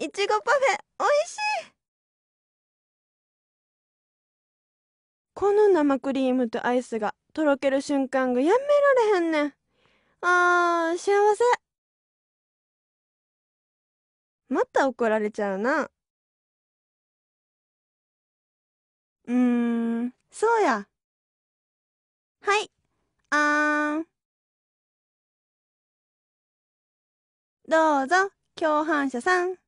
いちごパフェおいしいこの生クリームとアイスがとろける瞬間がやめられへんねんあー幸せまた怒られちゃうなうーんそうやはいあんどうぞ共犯者さん